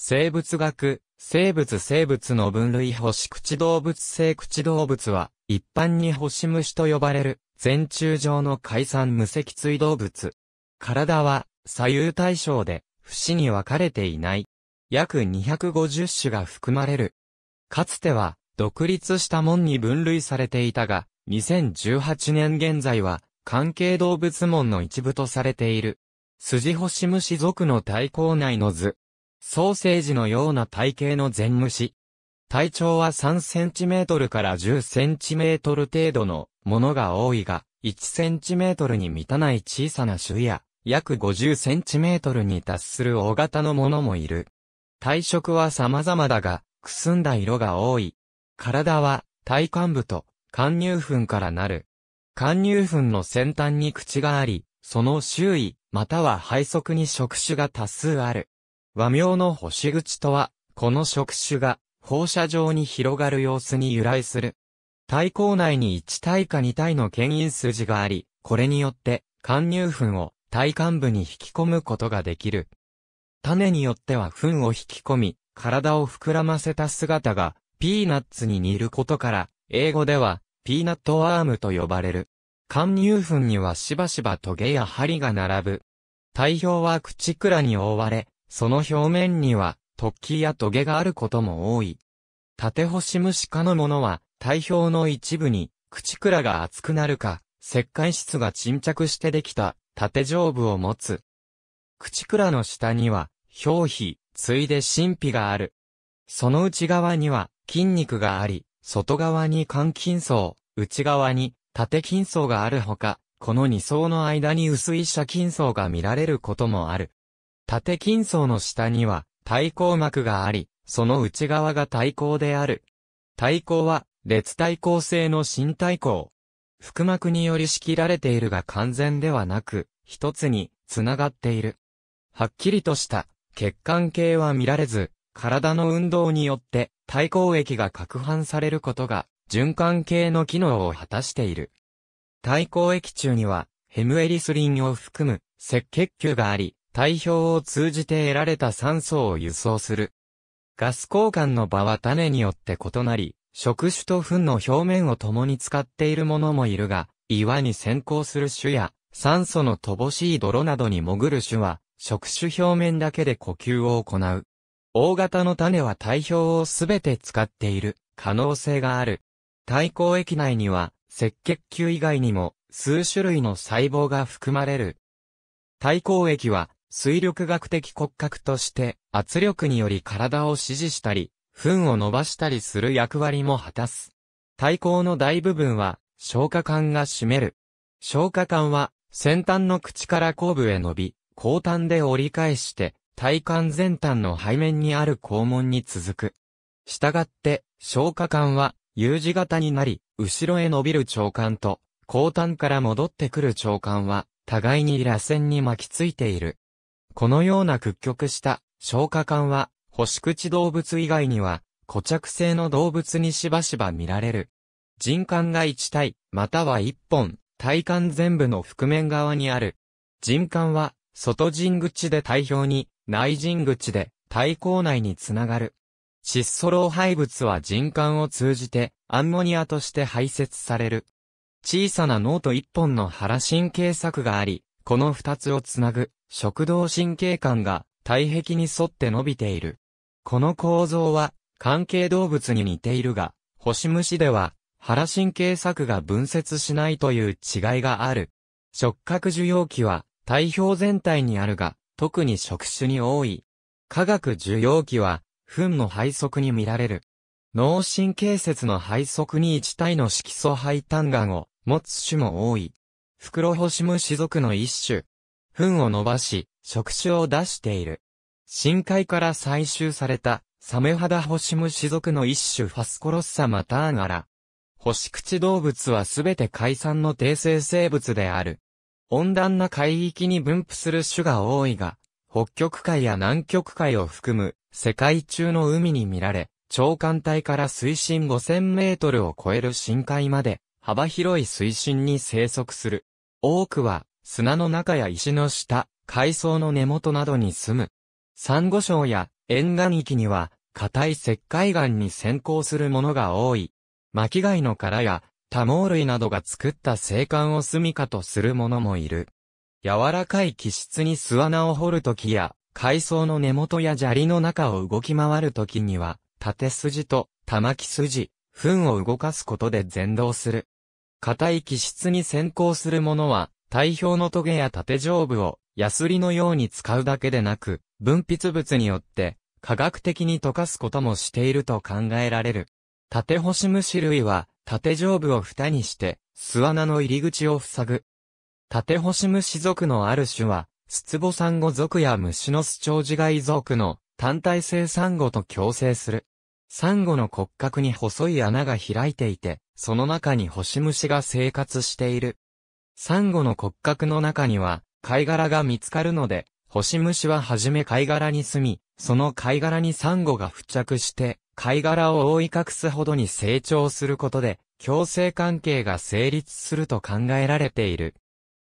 生物学、生物生物の分類星口動物性口動物は、一般に星虫と呼ばれる、全中上の海産無脊椎動物。体は、左右対称で、節に分かれていない。約250種が含まれる。かつては、独立した門に分類されていたが、2018年現在は、関係動物門の一部とされている。筋星虫属の対抗内の図。ソーセージのような体型の全虫。体長は3センチメートルから10センチメートル程度のものが多いが、1センチメートルに満たない小さな種や、約50センチメートルに達する大型のものもいる。体色は様々だが、くすんだ色が多い。体は、体幹部と、貫入粉からなる。貫入粉の先端に口があり、その周囲、または背側に触手が多数ある。和名の星口とは、この触手が放射状に広がる様子に由来する。体口内に1体か2体の牽引筋があり、これによって、貫入糞を体幹部に引き込むことができる。種によっては糞を引き込み、体を膨らませた姿が、ピーナッツに似ることから、英語では、ピーナットワームと呼ばれる。貫入糞にはしばしばトゲや針が並ぶ。体表は口くらに覆われ、その表面には突起やトゲがあることも多い。縦星虫科のものは、体表の一部に、口倉が厚くなるか、石灰質が沈着してできた、縦上部を持つ。口倉の下には、表皮、ついで神秘がある。その内側には、筋肉があり、外側に肝筋層、内側に、縦筋層があるほか、この二層の間に薄い射筋層が見られることもある。縦筋層の下には、対抗膜があり、その内側が対抗である。対抗は、列対抗性の新対抗。腹膜により仕切られているが完全ではなく、一つに、繋がっている。はっきりとした、血管系は見られず、体の運動によって、対抗液が攪拌されることが、循環系の機能を果たしている。対抗液中には、ヘムエリスリンを含む、赤血球があり、体表を通じて得られた酸素を輸送する。ガス交換の場は種によって異なり、触手と糞の表面を共に使っているものもいるが、岩に先行する種や、酸素の乏しい泥などに潜る種は、触手表面だけで呼吸を行う。大型の種は体表をすべて使っている可能性がある。体抗液内には赤血球以外にも数種類の細胞が含まれる。体抗液は水力学的骨格として圧力により体を支持したり、糞を伸ばしたりする役割も果たす。体高の大部分は消化管が占める。消化管は先端の口から後部へ伸び、後端で折り返して体幹全端の背面にある肛門に続く。したがって消化管は U 字型になり、後ろへ伸びる長官と後端から戻ってくる長官は互いに螺旋に巻きついている。このような屈曲した消化管は、星口動物以外には、固着性の動物にしばしば見られる。人管が1体、または1本、体幹全部の覆面側にある。人管は、外人口で体表に、内人口で体口内につながる。窒素老廃物は人管を通じて、アンモニアとして排泄される。小さな脳と1本の腹神経柵があり、この2つをつなぐ食道神経管が体壁に沿って伸びている。この構造は関係動物に似ているが、星虫では腹神経柵が分節しないという違いがある。触覚受容器は体表全体にあるが、特に触手に多い。化学受容器は、糞の配側に見られる。脳神経節の配側に一体の色素排端がを持つ種も多い。袋星虫属の一種、糞を伸ばし、触手を出している。深海から採集された、サメ肌ホシムシ属の一種ファスコロッサマターガラ。星口動物はすべて海産の低生生物である。温暖な海域に分布する種が多いが、北極海や南極海を含む世界中の海に見られ、長艦帯から水深5000メートルを超える深海まで幅広い水深に生息する。多くは砂の中や石の下、海藻の根元などに住む。サンゴ礁や沿岸域には、硬い石灰岩に先行するものが多い。巻貝の殻や多毛類などが作った生管を住処とするものもいる。柔らかい気質に巣穴を掘るときや、海藻の根元や砂利の中を動き回るときには、縦筋と玉木筋、糞を動かすことで前動する。硬い気質に先行するものは、体表のトゲや縦上部をヤスリのように使うだけでなく、分泌物によって科学的に溶かすこともしていると考えられる。縦星虫類は縦上部を蓋にして巣穴の入り口を塞ぐ。縦星虫属のある種は、スツボサンゴ属や虫のスチョウジガイ属の単体性サンゴと共生する。サンゴの骨格に細い穴が開いていて、その中に星虫が生活している。サンゴの骨格の中には、貝殻が見つかるので、星虫ははじめ貝殻に住み、その貝殻にサンゴが付着して、貝殻を覆い隠すほどに成長することで、共生関係が成立すると考えられている。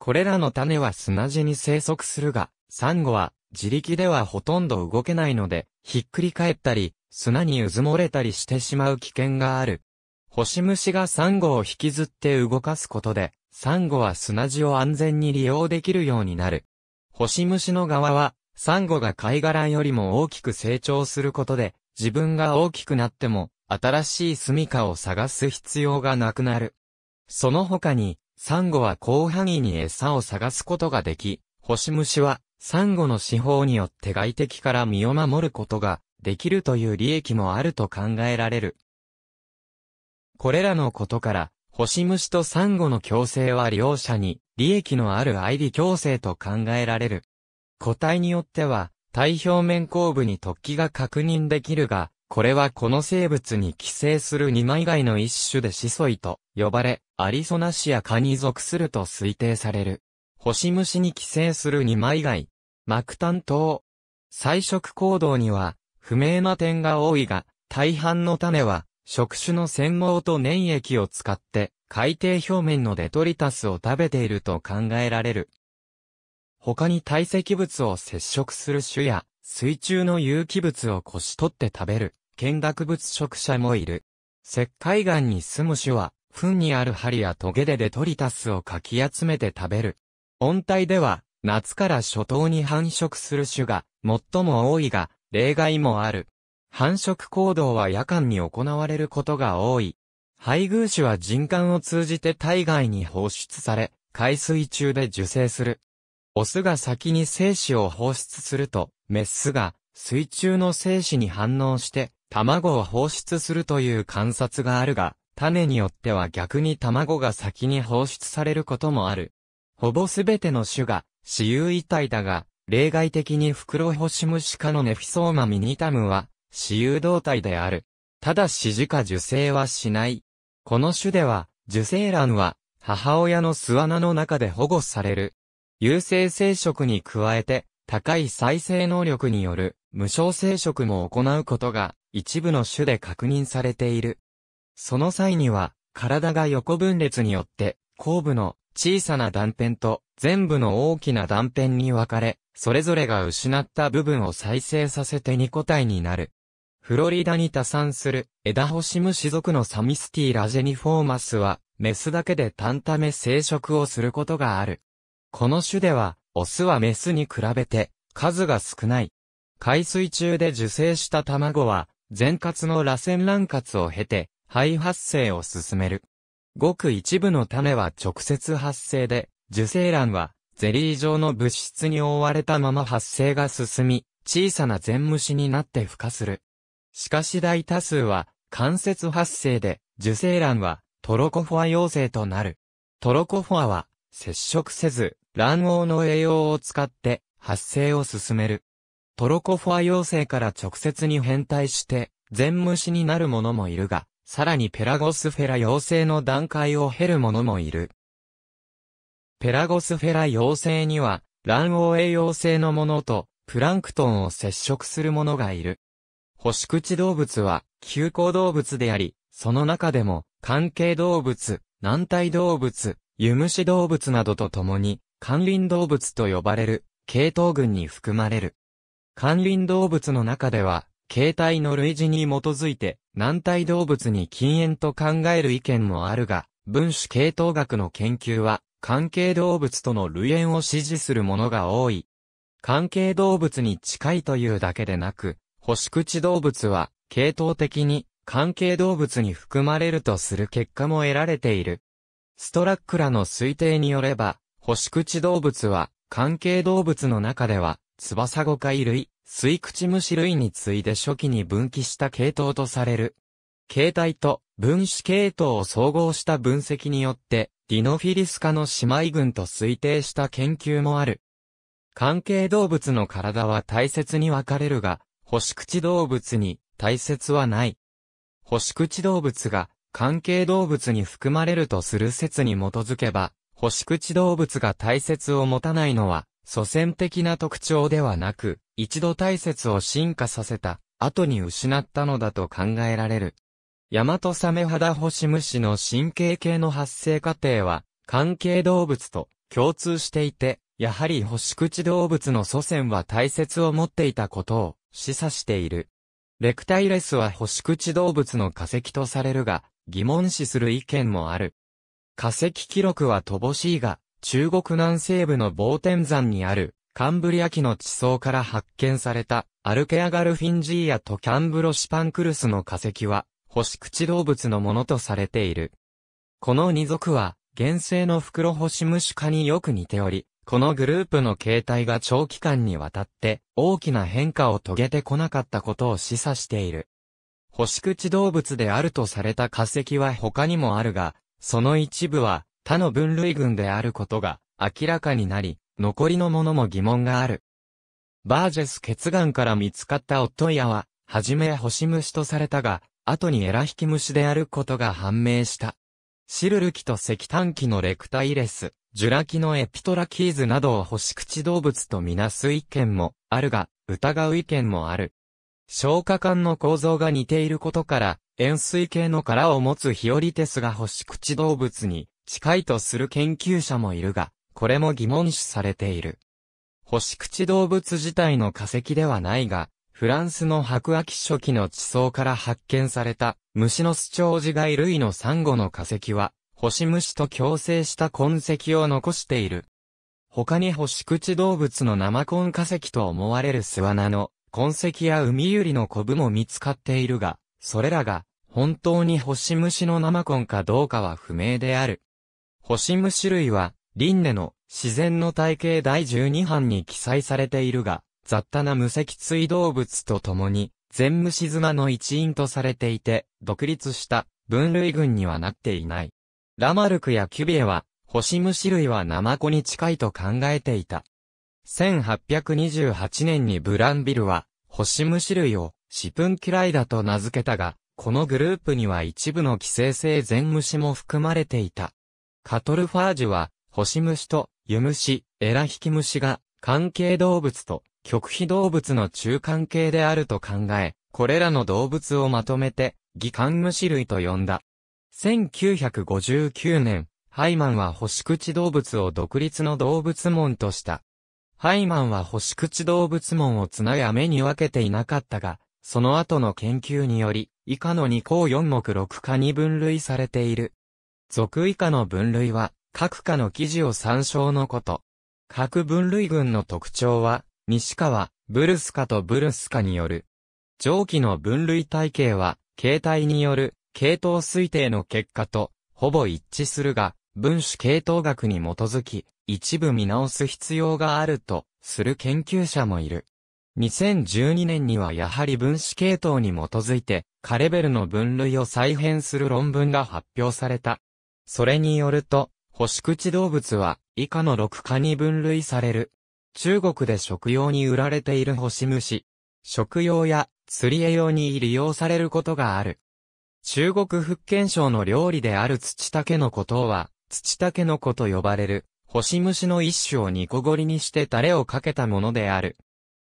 これらの種は砂地に生息するが、サンゴは自力ではほとんど動けないので、ひっくり返ったり、砂にうずもれたりしてしまう危険がある。星虫がサンゴを引きずって動かすことで、サンゴは砂地を安全に利用できるようになる。星虫の側は、サンゴが貝殻よりも大きく成長することで、自分が大きくなっても、新しい住処を探す必要がなくなる。その他に、サンゴは広範囲に餌を探すことができ、星虫は、サンゴの四方によって外敵から身を守ることができるという利益もあると考えられる。これらのことから、星虫とサンゴの共生は両者に利益のある相理共生と考えられる。個体によっては、体表面後部に突起が確認できるが、これはこの生物に寄生する二枚貝の一種でシソイと呼ばれ、アリソナシア科に属すると推定される。星虫に寄生する二枚貝。膜炭糖。彩食行動には、不明な点が多いが、大半の種は、触手の繊毛と粘液を使って、海底表面のデトリタスを食べていると考えられる。他に堆積物を接触する種や、水中の有機物をこし取って食べる、見学物食者もいる。石灰岩に住む種は、糞にある針やトゲでデトリタスをかき集めて食べる。温帯では、夏から初冬に繁殖する種が、最も多いが、例外もある。繁殖行動は夜間に行われることが多い。配偶種は人間を通じて体外に放出され、海水中で受精する。オスが先に精子を放出すると、メスが水中の精子に反応して卵を放出するという観察があるが、種によっては逆に卵が先に放出されることもある。ほぼすべての種が私有遺体だが、例外的にフクロホシムシ科のネフィソーマミニタムは私有動体である。ただし自家受精はしない。この種では、受精卵は、母親の巣穴の中で保護される。有性生殖に加えて、高い再生能力による無償生殖も行うことが一部の種で確認されている。その際には、体が横分裂によって後部の小さな断片と全部の大きな断片に分かれ、それぞれが失った部分を再生させて2個体になる。フロリダに多産する枝ホシムシ属のサミスティラジェニフォーマスは、メスだけで単ため生殖をすることがある。この種では、オスはメスに比べて、数が少ない。海水中で受精した卵は、全活の螺旋卵活を経て、肺発生を進める。ごく一部の種は直接発生で、受精卵は、ゼリー状の物質に覆われたまま発生が進み、小さな全虫になって孵化する。しかし大多数は関節発生で、受精卵はトロコフォア陽性となる。トロコフォアは接触せず、卵黄の栄養を使って発生を進める。トロコフォア陽性から直接に変態して、全虫になるものもいるが、さらにペラゴスフェラ陽性の段階を経るものもいる。ペラゴスフェラ陽性には、卵黄栄養性のものと、プランクトンを接触するものがいる。星口動物は、急行動物であり、その中でも、関係動物、軟体動物、湯虫動物などと共に、関林動物と呼ばれる、系統群に含まれる。関林動物の中では、形態の類似に基づいて、軟体動物に禁煙と考える意見もあるが、分子系統学の研究は、関係動物との類縁を支持するものが多い。関係動物に近いというだけでなく、星口動物は、系統的に、関係動物に含まれるとする結果も得られている。ストラックらの推定によれば、星口動物は、関係動物の中では、翼五回類、水口虫類に次いで初期に分岐した系統とされる。形態と分子系統を総合した分析によって、ディノフィリス科の姉妹群と推定した研究もある。関係動物の体は大切に分かれるが、星口動物に大切はない。星口動物が関係動物に含まれるとする説に基づけば、星口動物が大切を持たないのは、祖先的な特徴ではなく、一度大切を進化させた、後に失ったのだと考えられる。ヤマトサメハダホシムシの神経系の発生過程は、関係動物と共通していて、やはり星口動物の祖先は大切を持っていたことを示唆している。レクタイレスは星口動物の化石とされるが、疑問視する意見もある。化石記録は乏しいが、中国南西部の某天山にある、カンブリア紀の地層から発見された、アルケアガルフィンジーヤとキャンブロシパンクルスの化石は、星口動物のものとされている。この二族は、原生の袋星虫科によく似ており、このグループの形態が長期間にわたって大きな変化を遂げてこなかったことを示唆している。星口動物であるとされた化石は他にもあるが、その一部は他の分類群であることが明らかになり、残りのものも疑問がある。バージェス血眼から見つかったオットイアは、はじめ星虫とされたが、後にエラ引き虫であることが判明した。シルルキと石炭紀のレクタイレス、ジュラキのエピトラキーズなどを星口動物とみなす意見もあるが、疑う意見もある。消化管の構造が似ていることから、塩水系の殻を持つヒオリテスが星口動物に近いとする研究者もいるが、これも疑問視されている。星口動物自体の化石ではないが、フランスの白亜紀初期の地層から発見された虫のスチョウジ貝類のサンゴの化石は、星虫と共生した痕跡を残している。他に星口動物の生コン化石と思われる巣穴の痕跡や海ユリのコブも見つかっているが、それらが本当に星虫の生コンかどうかは不明である。星虫類は、リンネの自然の体系第12版に記載されているが、雑多な無脊椎動物と共に、全虫妻の一員とされていて、独立した分類群にはなっていない。ラマルクやキュビエは、星虫類はナマコに近いと考えていた。1828年にブランビルは、星虫類を、シプンキライダと名付けたが、このグループには一部の寄生性全虫も含まれていた。カトルファージュは、星虫と、湯虫、エラヒキ虫が、関係動物と、極秘動物の中間系であると考え、これらの動物をまとめて、ギンム虫類と呼んだ。1959年、ハイマンは星口動物を独立の動物門とした。ハイマンは星口動物門を綱や目に分けていなかったが、その後の研究により、以下の2項4目6科に分類されている。属以下の分類は、各科の記事を参照のこと。各分類群の特徴は、西川、ブルスカとブルスカによる。上記の分類体系は、形態による系統推定の結果と、ほぼ一致するが、分子系統学に基づき、一部見直す必要があると、する研究者もいる。2012年にはやはり分子系統に基づいて、カレベルの分類を再編する論文が発表された。それによると、星口動物は以下の6科に分類される。中国で食用に売られている星虫。食用や釣り絵用に利用されることがある。中国福建省の料理である土竹のことは、土竹の子と呼ばれる、星虫の一種を煮こごりにしてタレをかけたものである。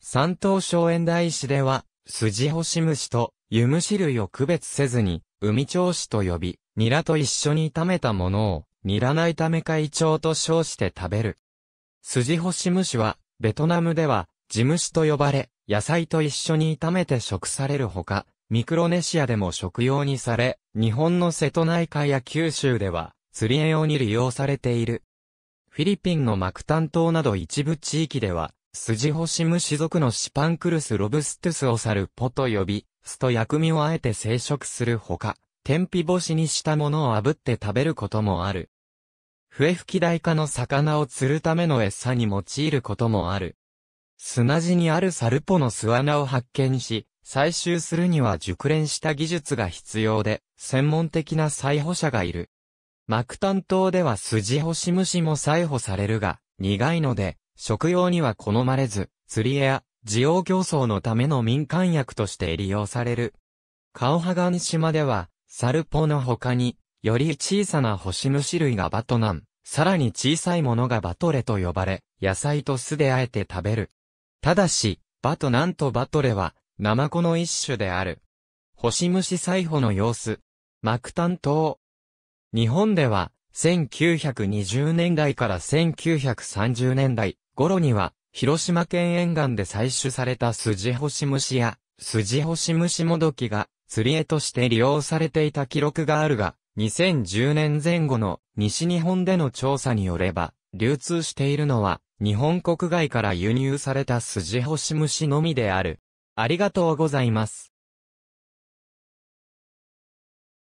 山東省園大市では、筋し虫と湯虫類を区別せずに、海調子と呼び、ニラと一緒に炒めたものを、ニラないためかイチョウと称して食べる。筋し虫は、ベトナムでは、地虫と呼ばれ、野菜と一緒に炒めて食されるほか、ミクロネシアでも食用にされ、日本の瀬戸内海や九州では、釣り用に利用されている。フィリピンのマクタン島など一部地域では、スジホシムシ属のシパンクルスロブストゥスをサルポと呼び、酢と薬味をあえて生食するほか、天日干しにしたものを炙って食べることもある。笛吹き大化の魚を釣るための餌に用いることもある。砂地にあるサルポの巣穴を発見し、採集するには熟練した技術が必要で、専門的な採捕者がいる。マクタン島では筋干し虫も採捕されるが、苦いので、食用には好まれず、釣りや、需要競争のための民間薬として利用される。カオハガン島では、サルポの他に、より小さな星虫類がバトナン、さらに小さいものがバトレと呼ばれ、野菜と酢であえて食べる。ただし、バトナンとバトレは、ナマコの一種である。星虫採捕の様子。タン島。日本では、1920年代から1930年代頃には、広島県沿岸で採取されたスジホシムシや、スジホシムシもどきが、釣り絵として利用されていた記録があるが、2010年前後の西日本での調査によれば、流通しているのは、日本国外から輸入されたスジホシムシのみである。ありがとうございます。